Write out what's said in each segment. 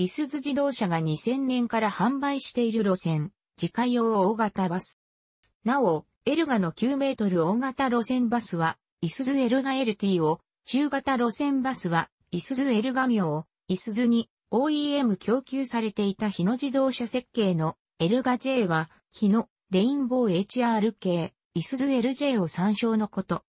いすズ自動車が2000年から販売している路線、自家用大型バス。なお、エルガの9メートル大型路線バスは、いすズエルガ LT を、中型路線バスは、いすズエルガミを、いすズに OEM 供給されていた日野自動車設計のエルガ J は、日野、レインボー HR 系、いすズ LJ を参照のこと。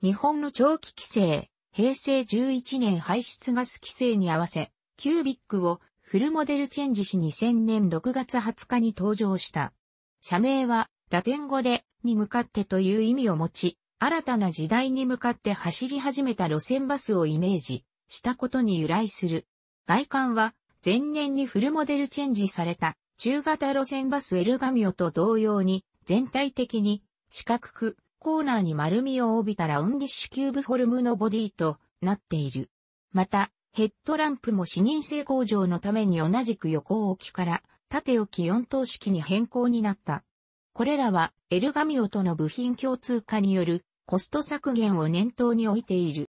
日本の長期規制、平成11年排出ガス規制に合わせ、キュービックをフルモデルチェンジし2000年6月20日に登場した。社名はラテン語でに向かってという意味を持ち、新たな時代に向かって走り始めた路線バスをイメージしたことに由来する。外観は前年にフルモデルチェンジされた中型路線バスエルガミオと同様に全体的に四角くコーナーに丸みを帯びたラウンディッシュキューブフォルムのボディとなっている。また、ヘッドランプも視認性向上のために同じく横置きから縦置き4等式に変更になった。これらはエルガミオとの部品共通化によるコスト削減を念頭に置いている。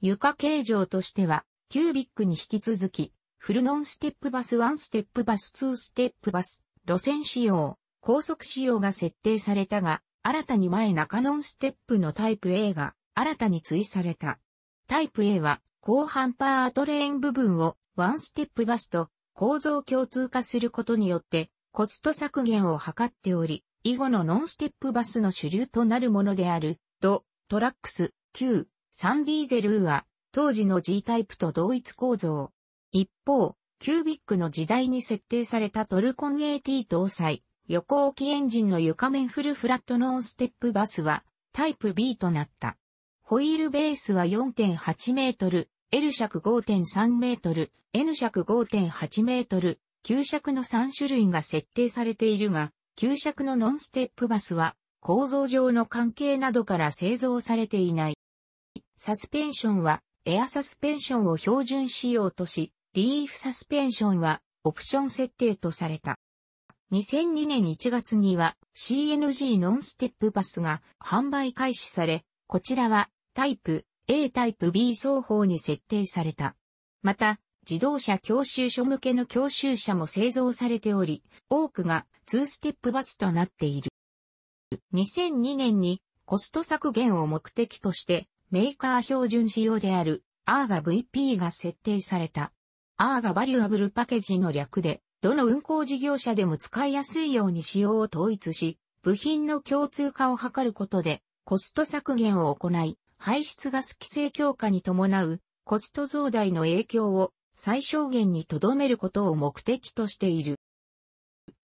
床形状としてはキュービックに引き続きフルノンステップバス1ステップバス2ステップバス路線仕様、高速仕様が設定されたが新たに前中ノンステップのタイプ A が新たに追加された。タイプ A は後半パートレーン部分をワンステップバスと構造共通化することによってコスト削減を図っており、以後のノンステップバスの主流となるものである、ド、トラックス、Q、サンディーゼルーは当時の G タイプと同一構造。一方、キュービックの時代に設定されたトルコン AT 搭載、横置きエンジンの床面フルフラットノンステップバスはタイプ B となった。ホイールベースは4.8メートル、L 尺5.3メートル、N 尺5.8メートル、旧尺の3種類が設定されているが、旧尺のノンステップバスは、構造上の関係などから製造されていない。サスペンションは、エアサスペンションを標準仕様とし、リーフサスペンションは、オプション設定とされた。2002年1月には CNG ノンステップバスが販売開始され、こちらはタイプ A タイプ B 双方に設定された。また、自動車教習所向けの教習車も製造されており、多くが2ステップバスとなっている。2002年にコスト削減を目的としてメーカー標準仕様である R が VP が設定された。R がバリュアブルパケージの略で、どの運行事業者でも使いやすいように仕様を統一し、部品の共通化を図ることでコスト削減を行い、排出ガス規制強化に伴うコスト増大の影響を最小限に留めることを目的としている。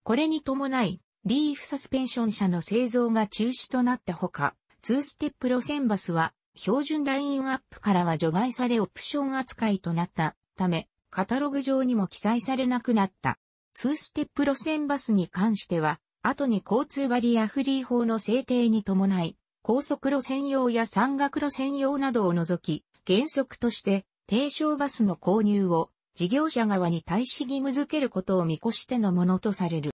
これに伴い、リーフサスペンション車の製造が中止となったほか、2ステップ路線バスは標準ラインアップからは除外されオプション扱いとなったため、カタログ上にも記載されなくなった。2ステップ路線バスに関しては、後に交通バリアフリー法の制定に伴い、高速路専用や山岳路専用などを除き、原則として低床バスの購入を事業者側に対し義務付けることを見越してのものとされる。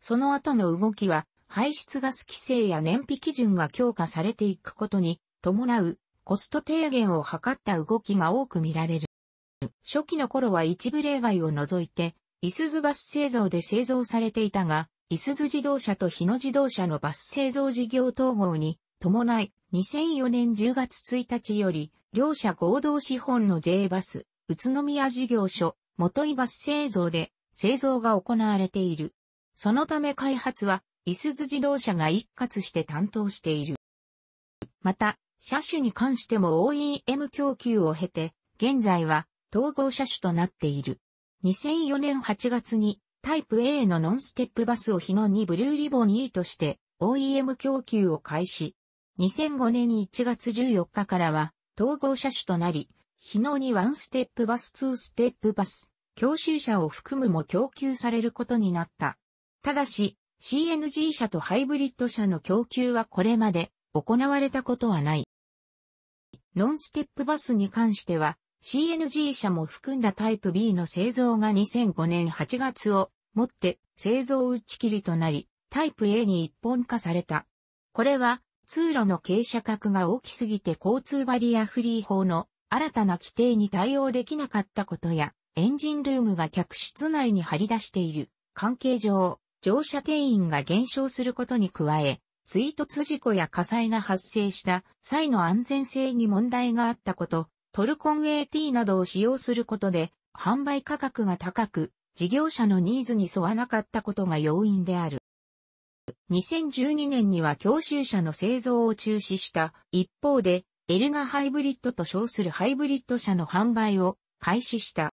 その後の動きは、排出ガス規制や燃費基準が強化されていくことに伴うコスト低減を図った動きが多く見られる。初期の頃は一部例外を除いて、イスズバス製造で製造されていたが、いすゞ自動車と日野自動車のバス製造事業統合に伴い、2004年10月1日より、両社合同資本の J バス、宇都宮事業所、元井バス製造で製造が行われている。そのため開発は、いすゞ自動車が一括して担当している。また、車種に関しても OEM 供給を経て、現在は統合車種となっている。2004年8月にタイプ A のノンステップバスを日の2ブルーリボン E として OEM 供給を開始。2005年1月14日からは統合車種となり、日の2ワンステップバスツーステップバス、教習車を含むも供給されることになった。ただし、CNG 車とハイブリッド車の供給はこれまで行われたことはない。ノンステップバスに関しては、CNG 社も含んだタイプ B の製造が2005年8月をもって製造打ち切りとなり、タイプ A に一本化された。これは通路の傾斜角が大きすぎて交通バリアフリー法の新たな規定に対応できなかったことや、エンジンルームが客室内に張り出している関係上、乗車定員が減少することに加え、追突事故や火災が発生した際の安全性に問題があったことトルコン AT などを使用することで、販売価格が高く、事業者のニーズに沿わなかったことが要因である。2012年には教習車の製造を中止した一方で、エルガハイブリッドと称するハイブリッド車の販売を開始した。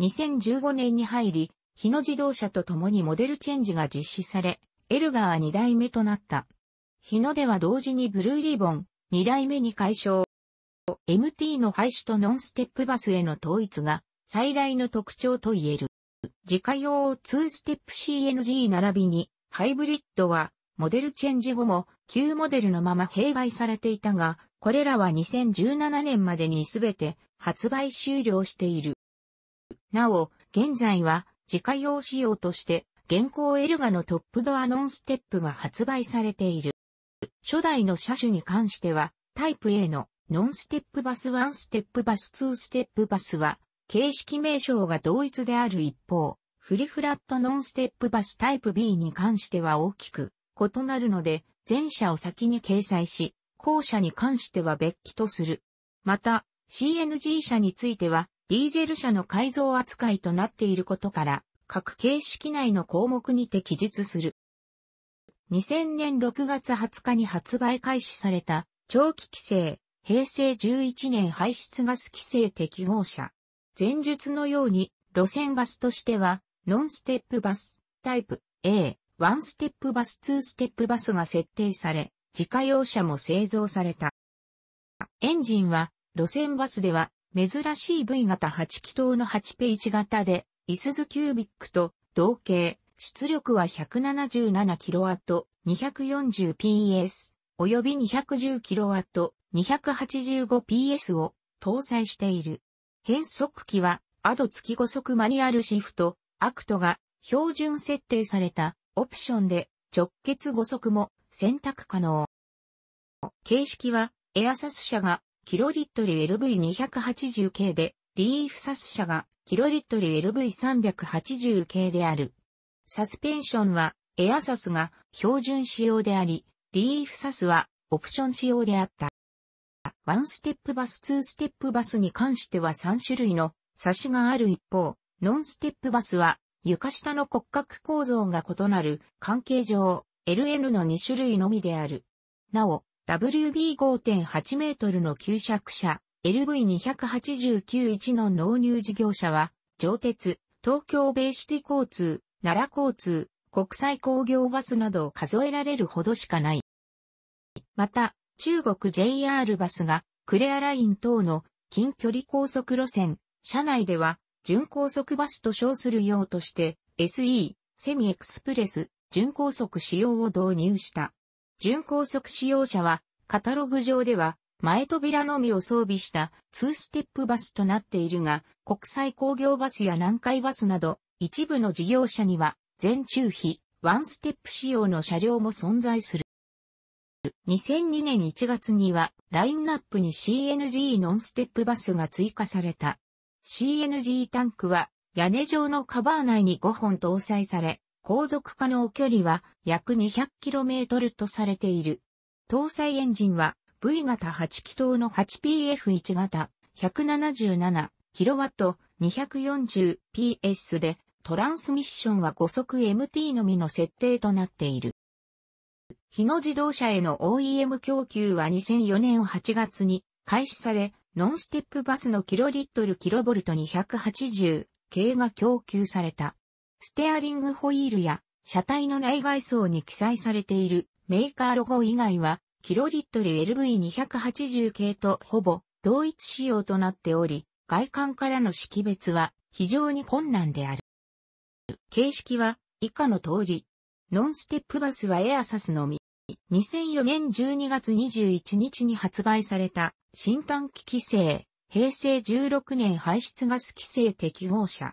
2015年に入り、日野自動車と共にモデルチェンジが実施され、エルガー2代目となった。日野では同時にブルーリボン、2代目に解消、MT の廃止とノンステップバスへの統一が最大の特徴と言える。自家用2ステップ CNG 並びにハイブリッドはモデルチェンジ後も旧モデルのまま併売されていたが、これらは2017年までにすべて発売終了している。なお、現在は自家用仕様として現行エルガのトップドアノンステップが発売されている。初代の車種に関してはタイプ A のノンステップバスワンステップバスツーステップバスは、形式名称が同一である一方、フリフラットノンステップバスタイプ B に関しては大きく異なるので、前者を先に掲載し、後者に関しては別記とする。また、CNG 車については、ディーゼル車の改造扱いとなっていることから、各形式内の項目にて記述する。2000年6月20日に発売開始された長期規制平成11年排出ガス規制適合車。前述のように、路線バスとしては、ノンステップバス、タイプ A、ワンステップバス、ツーステップバスが設定され、自家用車も製造された。エンジンは、路線バスでは、珍しい V 型8気筒の8ページ型で、イスズキュービックと同型、出力は 177kW、240PS、及び 210kW、285PS を搭載している。変速機は、アド付き5速マニュアルシフト、アクトが標準設定されたオプションで直結5速も選択可能。形式は、エアサス社がキロリットル LV280 系で、リーフサス社がキロリットル LV380 系である。サスペンションはエアサスが標準仕様であり、リーフサスはオプション仕様であった。ワンステップバス、ツーステップバスに関しては3種類の差しがある一方、ノンステップバスは床下の骨格構造が異なる関係上 LN の2種類のみである。なお、WB5.8 メートルの旧着車 LV2891 の納入事業者は、上鉄、東京ベイシティ交通、奈良交通、国際工業バスなどを数えられるほどしかない。また、中国 JR バスがクレアライン等の近距離高速路線、車内では準高速バスと称する用として SE、セミエクスプレス、準高速使用を導入した。準高速使用者はカタログ上では前扉のみを装備した2ステップバスとなっているが、国際工業バスや南海バスなど一部の事業者には全中比ワンステップ仕様の車両も存在する。2002年1月にはラインナップに CNG ノンステップバスが追加された。CNG タンクは屋根状のカバー内に5本搭載され、航続可能距離は約 200km とされている。搭載エンジンは V 型8気筒の 8PF1 型 177kW240PS でトランスミッションは5速 MT のみの設定となっている。日野自動車への OEM 供給は2004年8月に開始され、ノンステップバスのキロリットルキロボルト280系が供給された。ステアリングホイールや車体の内外装に記載されているメーカーロゴ以外は、キロリットル LV280 系とほぼ同一仕様となっており、外観からの識別は非常に困難である。形式は以下の通り。ノンステップバスはエアサスのみ。2004年12月21日に発売された新短期規制、平成16年排出ガス規制適合者。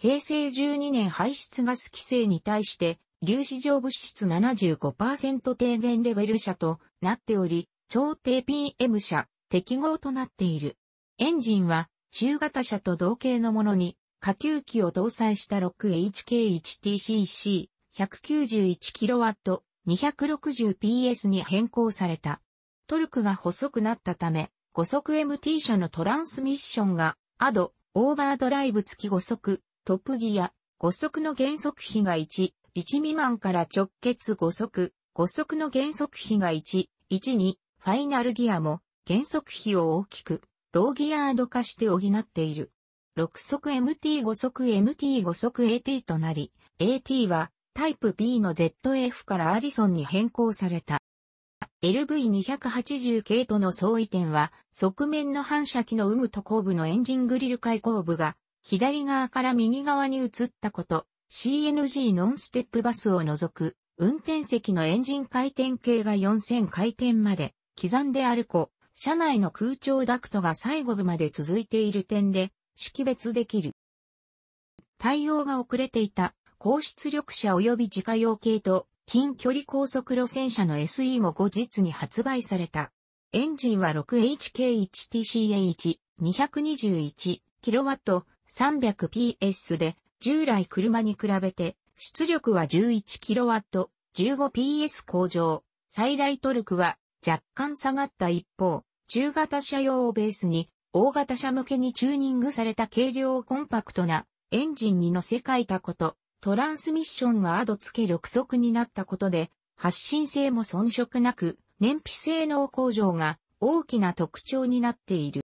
平成12年排出ガス規制に対して、粒子状物質75%低減レベル車となっており、超低 PM 車、適合となっている。エンジンは、中型車と同型のものに、下級機を搭載した 6HK1TCC191kW 260PS に変更された。トルクが細くなったため、5速 MT 車のトランスミッションが、アド、オーバードライブ付き5速、トップギア、5速の減速比が1、1未満から直結5速、5速の減速比が1、1に、ファイナルギアも、減速比を大きく、ローギアード化して補っている。6速 MT5 速 MT5 速 AT となり、AT はタイプ B の ZF からアリソンに変更された。LV280 系との相違点は、側面の反射機の有無と後部のエンジングリル開口部が、左側から右側に移ったこと、CNG ノンステップバスを除く、運転席のエンジン回転系が4000回転まで、刻んで歩こう。車内の空調ダクトが最後部まで続いている点で、識別できる。対応が遅れていた高出力車及び自家用系と近距離高速路線車の SE も後日に発売された。エンジンは6 h k 1 t c h 221kW 300PS で従来車に比べて出力は 11kW 15PS 向上。最大トルクは若干下がった一方、中型車用をベースに大型車向けにチューニングされた軽量コンパクトなエンジンに乗せ替えたこと、トランスミッションがアド付け6速になったことで、発信性も遜色なく、燃費性能向上が大きな特徴になっている。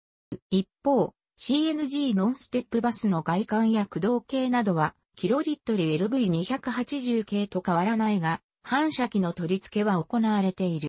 一方、CNG ノンステップバスの外観や駆動系などは、キロリットル LV280 系と変わらないが、反射器の取り付けは行われている。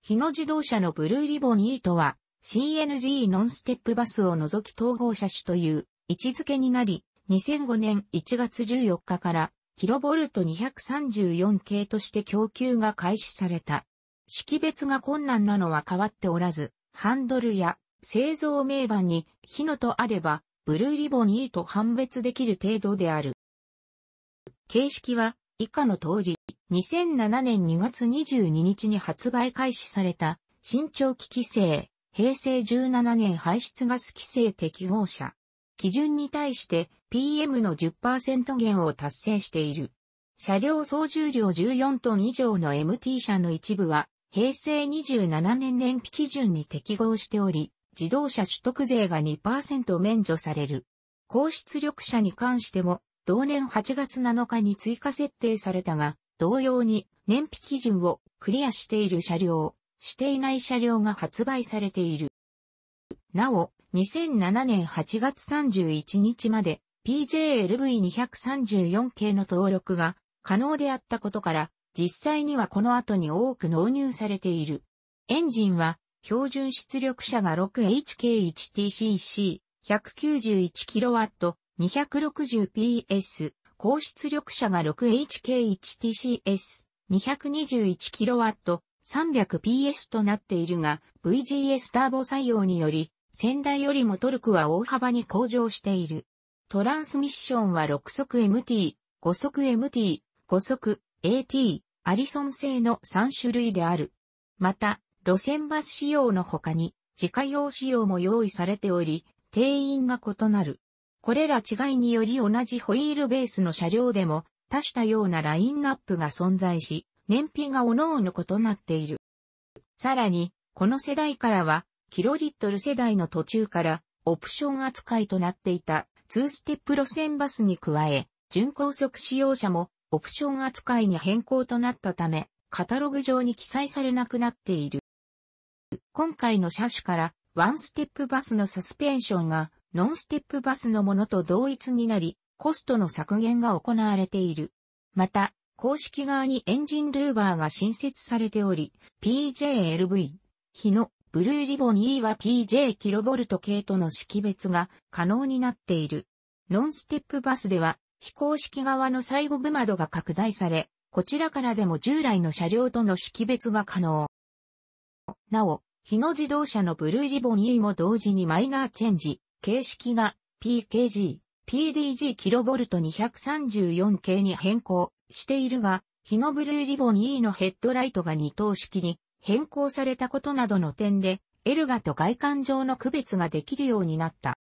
日野自動車のブルーリボン E とは、CNG ノンステップバスを除き統合車種という位置づけになり、2005年1月14日からキロボルト234系として供給が開始された。識別が困難なのは変わっておらず、ハンドルや製造名板に火のとあれば、ブルーリボン E と判別できる程度である。形式は以下の通り、2007年2月22日に発売開始された、新長期規制、平成17年排出ガス規制適合者、基準に対して PM の10%減を達成している。車両総重量14トン以上の MT 車の一部は、平成27年燃費基準に適合しており、自動車取得税が2%免除される。高出力車に関しても、同年8月7日に追加設定されたが、同様に燃費基準をクリアしている車両、していない車両が発売されている。なお、2007年8月31日まで PJLV234 系の登録が可能であったことから、実際にはこの後に多く納入されている。エンジンは、標準出力車が 6HK1TCC、191kW、260PS、高出力車が 6HK1TCS、221kW、300PS となっているが、VGS ターボ採用により、先代よりもトルクは大幅に向上している。トランスミッションは6速 MT、5速 MT、5速 AT、アリソン製の3種類である。また、路線バス仕様の他に、自家用仕様も用意されており、定員が異なる。これら違いにより同じホイールベースの車両でも、多種多様なラインナップが存在し、燃費が各々異なっている。さらに、この世代からは、キロリットル世代の途中からオプション扱いとなっていた2ステップ路線バスに加え、準高速使用者もオプション扱いに変更となったため、カタログ上に記載されなくなっている。今回の車種からワンステップバスのサスペンションがノンステップバスのものと同一になり、コストの削減が行われている。また、公式側にエンジンルーバーが新設されており、PJLV、日野、ブルーリボン E は PJ キロボルト系との識別が可能になっている。ノンステップバスでは、非公式側の最後部窓が拡大され、こちらからでも従来の車両との識別が可能。なお、日野自動車のブルーリボン E も同時にマイナーチェンジ、形式が PKG、PDG キロボルト234系に変更しているが、日野ブルーリボン E のヘッドライトが2灯式に変更されたことなどの点で、エルガと外観上の区別ができるようになった。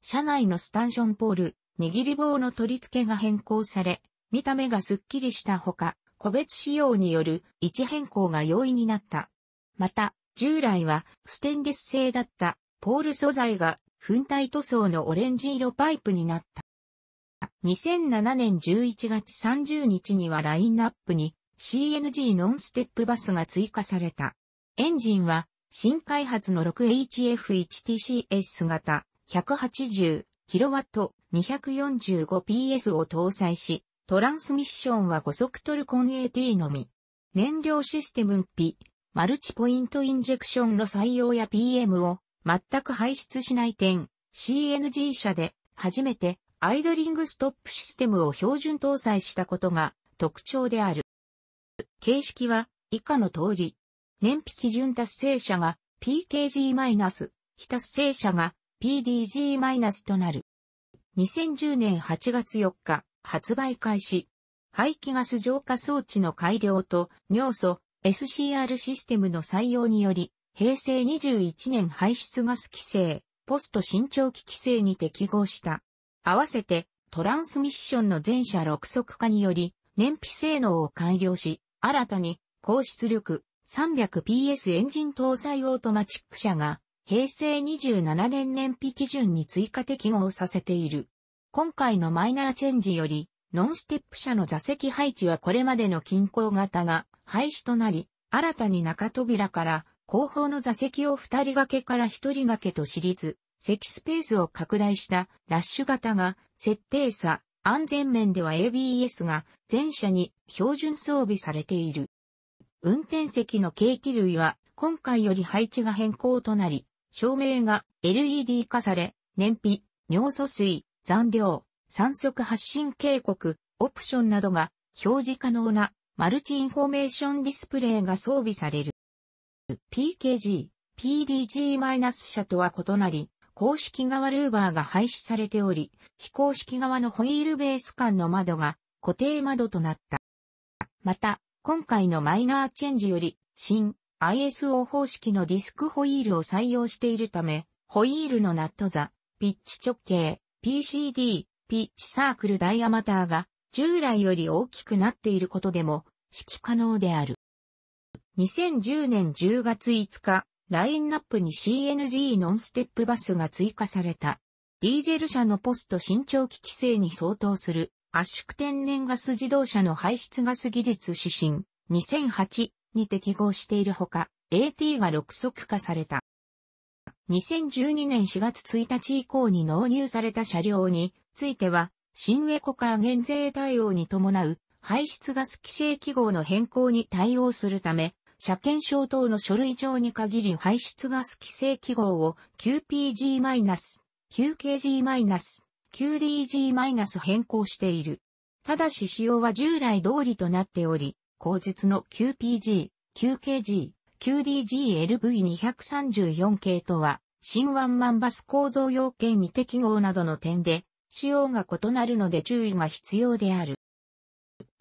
車内のスタンションポール、握り棒の取り付けが変更され、見た目がスッキリしたほか、個別仕様による位置変更が容易になった。また、従来はステンレス製だったポール素材が粉体塗装のオレンジ色パイプになった。2007年11月30日にはラインナップに CNG ノンステップバスが追加された。エンジンは新開発の 6HF1TCS 型 180kW245PS を搭載し、トランスミッションは5速トルコン AT のみ。燃料システム P、マルチポイントインジェクションの採用や PM を全く排出しない点、CNG 車で初めてアイドリングストップシステムを標準搭載したことが特徴である。形式は以下の通り。燃費基準達成者が PKG- 非達成者が PDG- となる。2010年8月4日、発売開始。排気ガス浄化装置の改良と尿素 SCR システムの採用により、平成21年排出ガス規制、ポスト新長期規制に適合した。合わせてトランスミッションの全車6速化により、燃費性能を改良し、新たに高出力 300PS エンジン搭載オートマチック車が平成27年燃費基準に追加適合させている。今回のマイナーチェンジより、ノンステップ車の座席配置はこれまでの均衡型が廃止となり、新たに中扉から後方の座席を二人掛けから一人掛けと知りず、席スペースを拡大したラッシュ型が設定差安全面では ABS が全車に標準装備されている。運転席の計器類は今回より配置が変更となり、照明が LED 化され、燃費、尿素水、残量、三速発進警告、オプションなどが表示可能なマルチインフォメーションディスプレイが装備される。PKG、PDG- 車とは異なり、公式側ルーバーが廃止されており、非公式側のホイールベース間の窓が固定窓となった。また、今回のマイナーチェンジより、新 ISO 方式のディスクホイールを採用しているため、ホイールのナット座、ピッチ直径、PCD、ピッチサークルダイアマターが従来より大きくなっていることでも、指揮可能である。2010年10月5日、ラインナップに CNG ノンステップバスが追加された。ディーゼル車のポスト新長期規制に相当する圧縮天然ガス自動車の排出ガス技術指針2008に適合しているほか、AT が6速化された。2012年4月1日以降に納入された車両については、新エコカー減税対応に伴う排出ガス規制記号の変更に対応するため、車検証等の書類上に限り排出ガス規制記号を QPG-、QKG-、QDG- 変更している。ただし使用は従来通りとなっており、後述の QPG、QKG、QDGLV234 系とは、新ワンマンバス構造要件未適合などの点で、仕様が異なるので注意が必要である。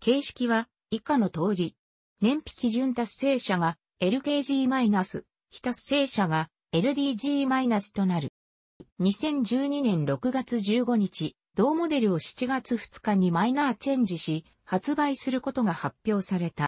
形式は、以下の通り、燃費基準達成者が LKG- 非達成者が LDG- となる。2012年6月15日、同モデルを7月2日にマイナーチェンジし、発売することが発表された。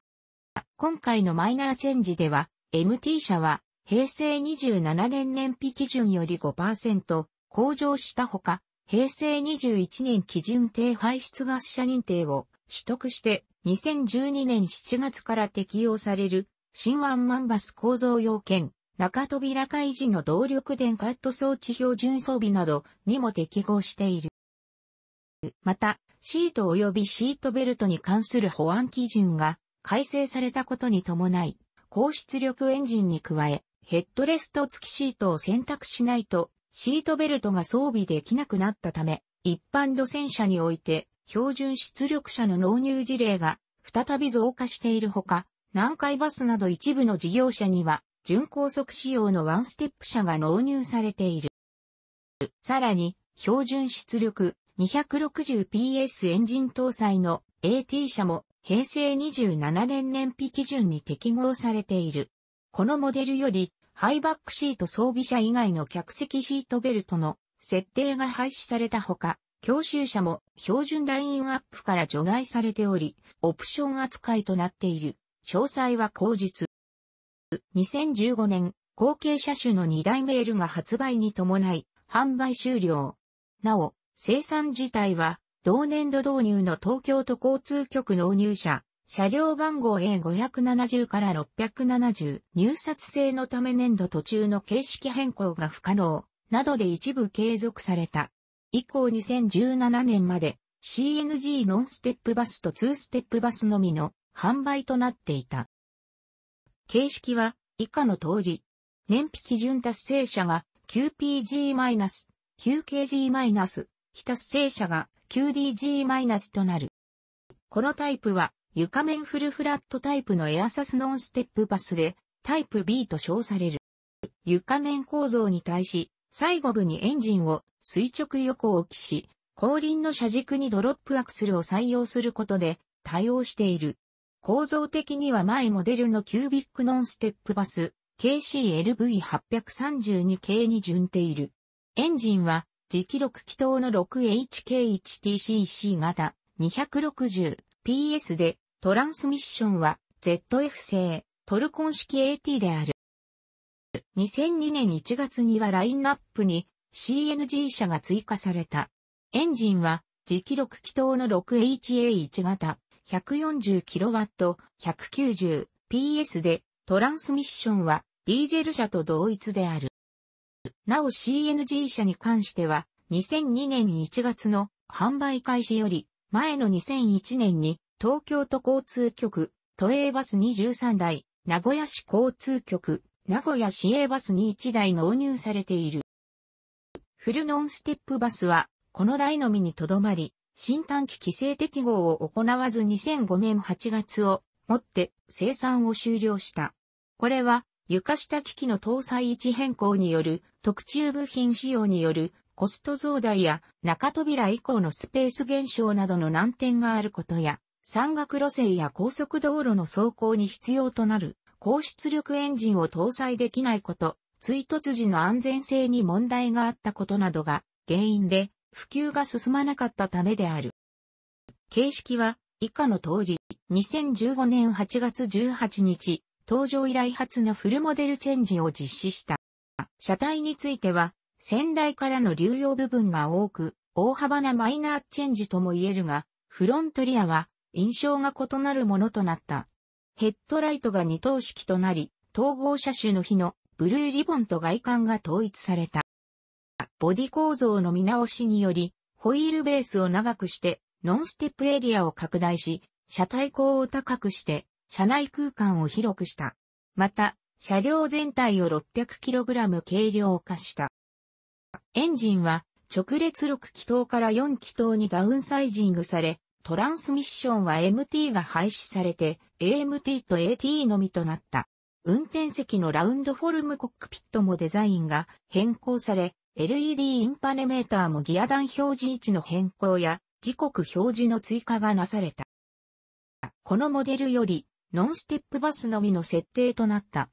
今回のマイナーチェンジでは、MT 社は平成27年燃費基準より5%向上したほか、平成21年基準低排出ガス車認定を取得して2012年7月から適用される、新ワンマンバス構造要件、中扉開示の動力電カット装置標準装備などにも適合している。また、シート及びシートベルトに関する保安基準が改正されたことに伴い、高出力エンジンに加え、ヘッドレスト付きシートを選択しないと、シートベルトが装備できなくなったため、一般路線車において標準出力車の納入事例が再び増加しているほか、南海バスなど一部の事業者には、準高速仕様のワンステップ車が納入されている。さらに、標準出力 260PS エンジン搭載の AT 車も平成27年燃費基準に適合されている。このモデルより、ハイバックシート装備車以外の客席シートベルトの設定が廃止されたほか、教習車も標準ラインアップから除外されており、オプション扱いとなっている。詳細は後日。2015年、後継車種の2台メールが発売に伴い、販売終了。なお、生産自体は、同年度導入の東京都交通局納入者、車両番号 A570 から670、入札制のため年度途中の形式変更が不可能、などで一部継続された。以降2017年まで CNG ノンステップバスとツーステップバスのみの販売となっていた。形式は以下の通り、燃費基準達成者が 9PG-、9KG-、非達成者が 9DG- となる。このタイプは床面フルフラットタイプのエアサスノンステップバスでタイプ B と称される。床面構造に対し最後部にエンジンを垂直横置きし、後輪の車軸にドロップアクセルを採用することで対応している。構造的には前モデルのキュービックノンステップバス KCLV832 系に準ている。エンジンは磁気力気筒の 6HK1TCC 型 260PS でトランスミッションは ZF 製トルコン式 AT である。2002年1月にはラインナップに CNG 車が追加された。エンジンは磁気力気筒の 6HA1 型 140kW190PS でトランスミッションはディーゼル車と同一である。なお CNG 車に関しては2002年1月の販売開始より前の2001年に東京都交通局都営バス23台名古屋市交通局名古屋市営バスに1台納入されている。フルノンステップバスは、この台のみにとどまり、新短期規制適合を行わず2005年8月をもって生産を終了した。これは床下機器の搭載位置変更による特注部品使用によるコスト増大や中扉以降のスペース減少などの難点があることや山岳路線や高速道路の走行に必要となる高出力エンジンを搭載できないこと、追突時の安全性に問題があったことなどが原因で普及が進まなかったためである。形式は以下の通り、2015年8月18日、登場以来初のフルモデルチェンジを実施した。車体については、先代からの流用部分が多く、大幅なマイナーチェンジとも言えるが、フロントリアは印象が異なるものとなった。ヘッドライトが二灯式となり、統合車種の日のブルーリボンと外観が統一された。ボディ構造の見直しにより、ホイールベースを長くして、ノンステップエリアを拡大し、車体高を高くして、車内空間を広くした。また、車両全体を 600kg 軽量化した。エンジンは直列6気筒から4気筒にダウンサイジングされ、トランスミッションは MT が廃止されて AMT と AT のみとなった。運転席のラウンドフォルムコックピットもデザインが変更され、LED インパネメーターもギア段表示位置の変更や時刻表示の追加がなされた。このモデルよりノンステップバスのみの設定となった。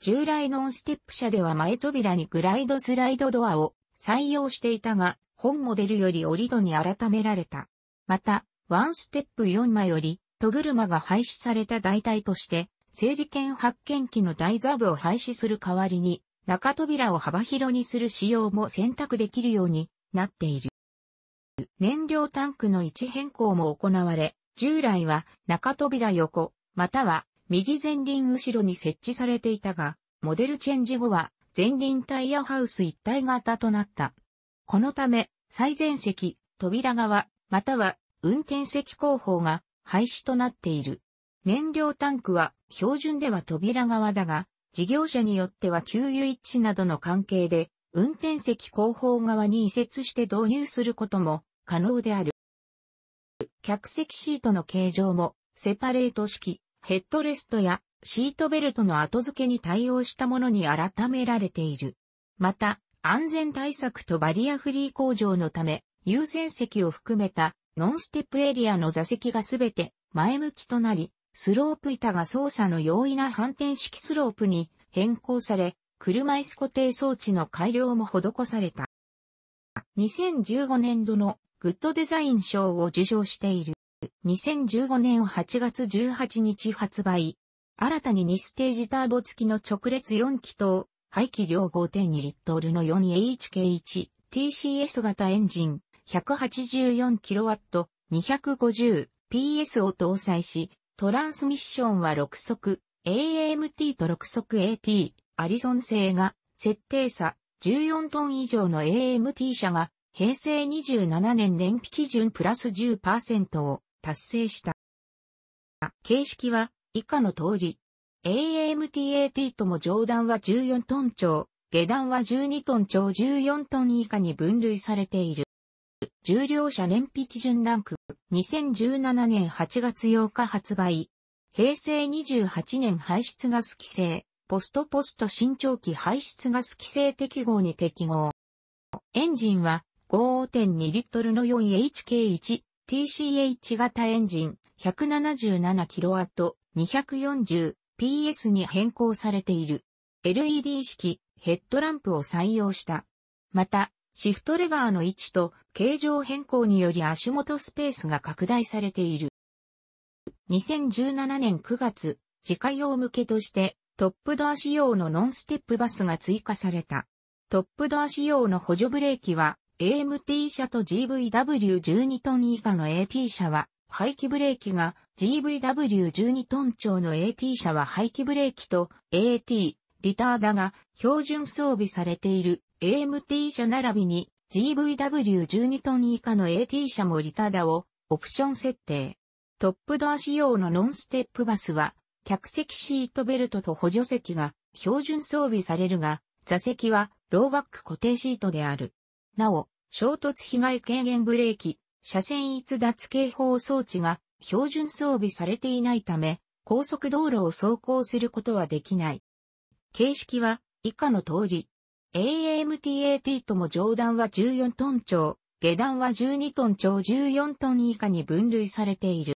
従来ノンステップ車では前扉にグライドスライドドアを採用していたが、本モデルより折り戸に改められた。また、ワンステップ4枚より、戸車が廃止された代替として、整理券発見機の台座部を廃止する代わりに、中扉を幅広にする仕様も選択できるようになっている。燃料タンクの位置変更も行われ、従来は中扉横、または右前輪後ろに設置されていたが、モデルチェンジ後は前輪タイヤハウス一体型となった。このため、最前席、扉側、または運転席後方が廃止となっている。燃料タンクは標準では扉側だが、事業者によっては給油一致などの関係で、運転席後方側に移設して導入することも可能である。客席シートの形状もセパレート式、ヘッドレストやシートベルトの後付けに対応したものに改められている。また、安全対策とバリアフリー工場のため、優先席を含めたノンステップエリアの座席がすべて前向きとなり、スロープ板が操作の容易な反転式スロープに変更され、車椅子固定装置の改良も施された。2015年度のグッドデザイン賞を受賞している。2015年8月18日発売。新たに2ステージターボ付きの直列4気筒、排気量5.2リットルの 4HK1TCS 型エンジン、184kW、250PS を搭載し、トランスミッションは6速、AMT と6速 AT、アリソン製が、設定差、14トン以上の AMT 車が、平成27年燃費基準プラス10%を達成した。形式は以下の通り、AMTAT とも上段は14トン超、下段は12トン超14トン以下に分類されている。重量車燃費基準ランク、2017年8月8日発売、平成28年排出ガス規制、ポストポスト新長期排出ガス規制適合に適合。エンジンは5.2リットルの 4HK1 TCH 型エンジン 177kW 240PS に変更されている。LED 式ヘッドランプを採用した。また、シフトレバーの位置と形状変更により足元スペースが拡大されている。2017年9月、自家用向けとしてトップドア仕様のノンステップバスが追加された。トップドア仕様の補助ブレーキは AMT 車と GVW12 トン以下の AT 車は排気ブレーキが GVW12 トン超の AT 車は排気ブレーキと AT リターだが標準装備されている AMT 車並びに GVW12 トン以下の AT 車もリタダをオプション設定。トップドア仕様のノンステップバスは客席シートベルトと補助席が標準装備されるが、座席はローバック固定シートである。なお、衝突被害軽減ブレーキ、車線逸脱警報装置が標準装備されていないため、高速道路を走行することはできない。形式は以下の通り、AMTAT とも上段は14トン超、下段は12トン超14トン以下に分類されている。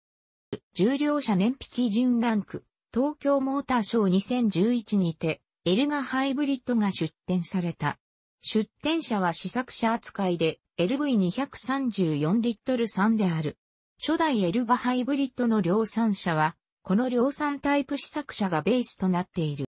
重量車燃費基準ランク、東京モーターショー2011にて、エルガハイブリッドが出展された。出展者は試作車扱いで LV234 リットル3である。初代エルガハイブリッドの量産車は、この量産タイプ試作車がベースとなっている。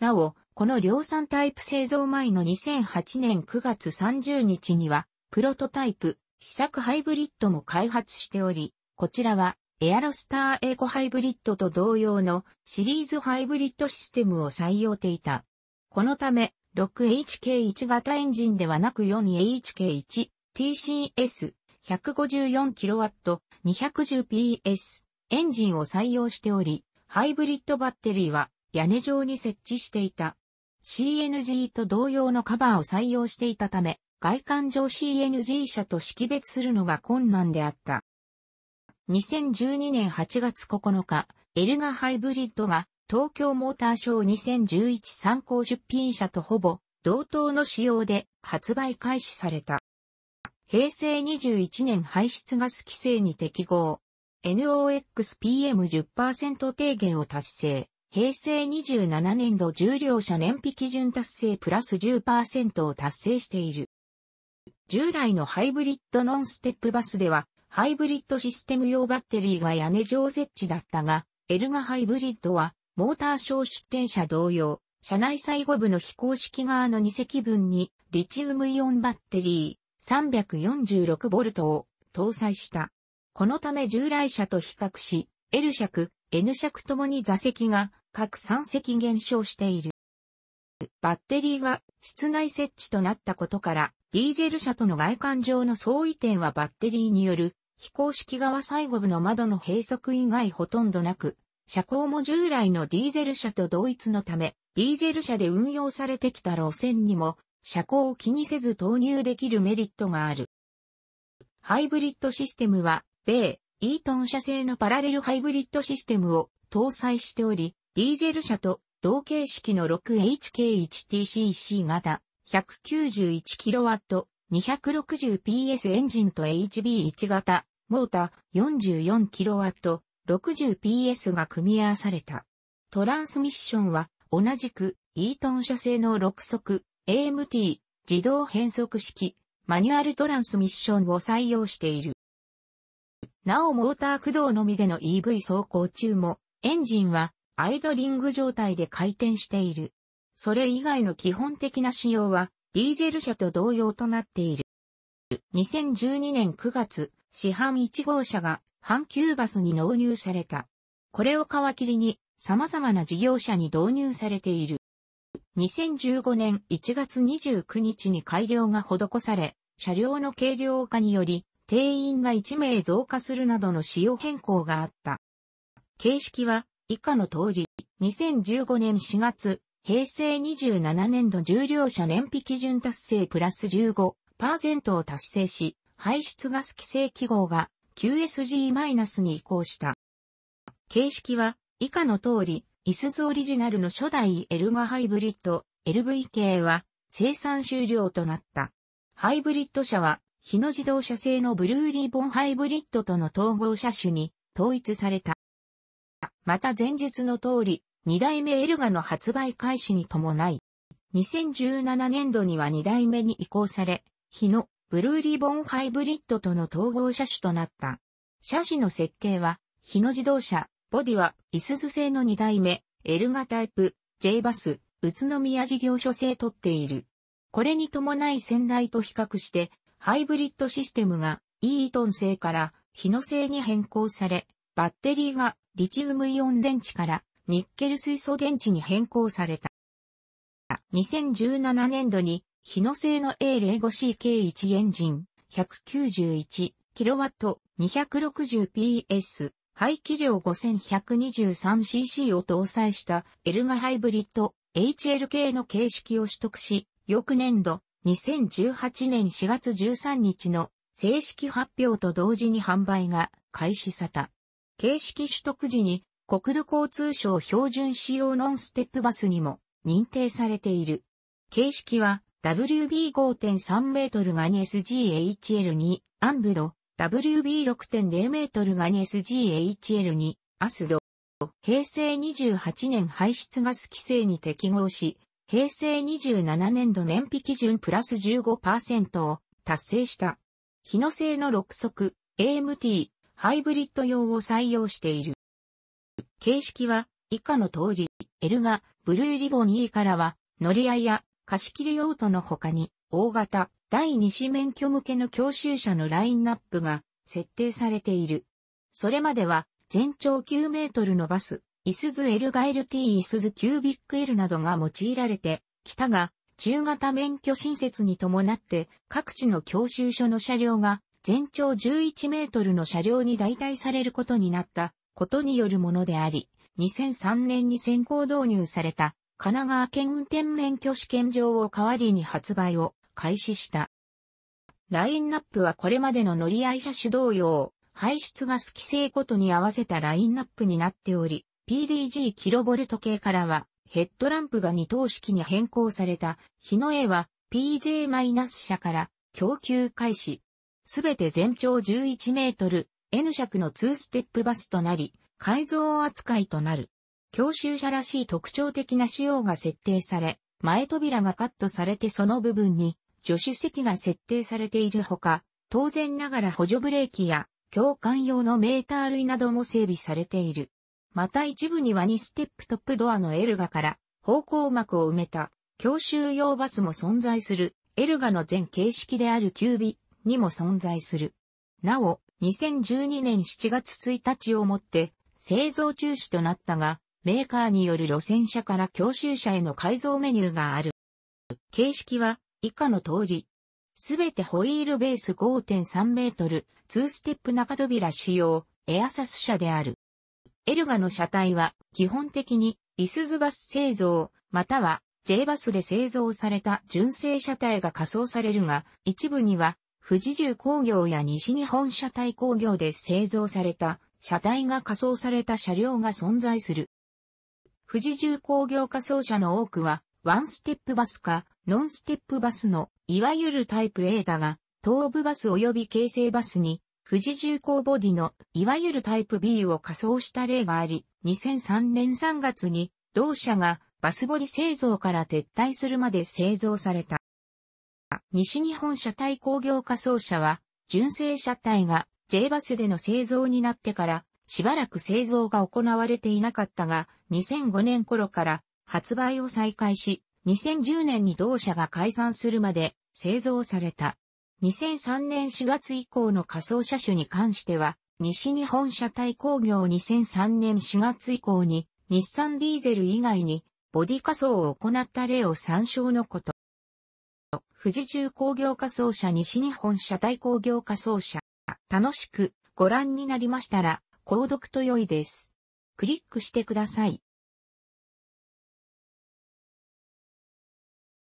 なお、この量産タイプ製造前の2008年9月30日には、プロトタイプ、試作ハイブリッドも開発しており、こちらは、エアロスターエコハイブリッドと同様のシリーズハイブリッドシステムを採用ていた。このため、6HK1 型エンジンではなく 4HK1 TCS 154kW210PS エンジンを採用しており、ハイブリッドバッテリーは屋根上に設置していた。CNG と同様のカバーを採用していたため、外観上 CNG 車と識別するのが困難であった。2012年8月9日、エルガハイブリッドが東京モーターショー2011参考出品車とほぼ同等の仕様で発売開始された。平成21年排出ガス規制に適合。NOXPM10% 低減を達成。平成27年度重量車燃費基準達成プラス10%を達成している。従来のハイブリッドノンステップバスでは、ハイブリッドシステム用バッテリーが屋根上設置だったが、エルガハイブリッドは、モーター小出展車同様、車内最後部の非公式側の2席分に、リチウムイオンバッテリー 346V を搭載した。このため従来車と比較し、L 尺 N 尺ともに座席が各3席減少している。バッテリーが室内設置となったことから、ディーゼル車との外観上の相違点はバッテリーによる非公式側最後部の窓の閉塞以外ほとんどなく、車高も従来のディーゼル車と同一のため、ディーゼル車で運用されてきた路線にも、車高を気にせず投入できるメリットがある。ハイブリッドシステムは、米、イートン社製のパラレルハイブリッドシステムを搭載しており、ディーゼル車と同形式の 6HK1TCC 型 191kW 260PS エンジンと HB1 型モーター 44kW 60PS が組み合わされた。トランスミッションは同じくイートン社製の6速 AMT 自動変速式マニュアルトランスミッションを採用している。なおモーター駆動のみでの EV 走行中も、エンジンはアイドリング状態で回転している。それ以外の基本的な仕様は、ディーゼル車と同様となっている。2012年9月、市販1号車が阪急バスに納入された。これを皮切りに様々な事業者に導入されている。2015年1月29日に改良が施され、車両の軽量化により定員が1名増加するなどの仕様変更があった。形式は以下の通り、2015年4月、平成27年度重量車燃費基準達成プラス15%を達成し、排出ガス規制記号が QSG- に移行した。形式は以下の通り、イスズオリジナルの初代エルガハイブリッド LV 系は生産終了となった。ハイブリッド車は日野自動車製のブルーリボンハイブリッドとの統合車種に統一された。また前述の通り、2代目エルガの発売開始に伴い、2017年度には2代目に移行され、日野ブルーリボンハイブリッドとの統合車種となった。車種の設計は、日野自動車、ボディは、イスズ製の2代目、エルガタイプ、J バス、宇都宮事業所製とっている。これに伴い先代と比較して、ハイブリッドシステムが e ートン製から日野製に変更され、バッテリーがリチウムイオン電池からニッケル水素電池に変更された。2017年度に日野製の A05CK1 エンジン 191kW260PS 排気量 5123cc を搭載したエルガハイブリッド HLK の形式を取得し、翌年度2018年4月13日の正式発表と同時に販売が開始された。形式取得時に国土交通省標準仕様ノンステップバスにも認定されている。形式は WB5.3 メートルガニ s g h l 2アンブド、WB6.0 メートルガニ s g h l 2アスド、平成28年排出ガス規制に適合し、平成27年度燃費基準プラス15%を達成した。日野製の6速 AMT ハイブリッド用を採用している。形式は以下の通り、L がブルーリボン E からは乗り合いや貸し切り用途の他に大型第2子免許向けの教習車のラインナップが設定されている。それまでは全長9メートルのバス、イスズエルガィ t イスズキュービック L などが用いられて、きたが、中型免許新設に伴って、各地の教習所の車両が、全長11メートルの車両に代替されることになったことによるものであり、2003年に先行導入された神奈川県運転免許試験場を代わりに発売を開始した。ラインナップはこれまでの乗り合い車種同様、排出ガス規制ことに合わせたラインナップになっており、PDG キロボルト系からは、ヘッドランプが二等式に変更された、日の絵は PJ- 社から供給開始。すべて全長11メートル、N 尺の2ステップバスとなり、改造扱いとなる。教習車らしい特徴的な仕様が設定され、前扉がカットされてその部分に助手席が設定されているほか、当然ながら補助ブレーキや共感用のメーター類なども整備されている。また一部には2ステップトップドアのエルガから方向幕を埋めた教習用バスも存在するエルガの全形式であるキュービにも存在する。なお、2012年7月1日をもって製造中止となったが、メーカーによる路線車から教習車への改造メニューがある。形式は以下の通り。すべてホイールベース5.3メートル、2ステップ中扉使用、エアサス車である。エルガの車体は基本的にイスズバス製造、または J バスで製造された純正車体が仮装されるが、一部には富士重工業や西日本車体工業で製造された車体が仮装された車両が存在する。富士重工業仮装車の多くは、ワンステップバスか、ノンステップバスの、いわゆるタイプ A だが、東部バス及び京成バスに富士重工ボディの、いわゆるタイプ B を仮想した例があり、2003年3月に、同社がバスボディ製造から撤退するまで製造された。西日本車体工業仮想車は、純正車体が J バスでの製造になってから、しばらく製造が行われていなかったが、2005年頃から発売を再開し、2010年に同社が解散するまで製造された。2003年4月以降の仮想車種に関しては、西日本車体工業2003年4月以降に、日産ディーゼル以外に、ボディ仮装を行った例を参照のこと。富士重工業仮装車西日本車体工業仮装車。楽しくご覧になりましたら、購読と良いです。クリックしてください。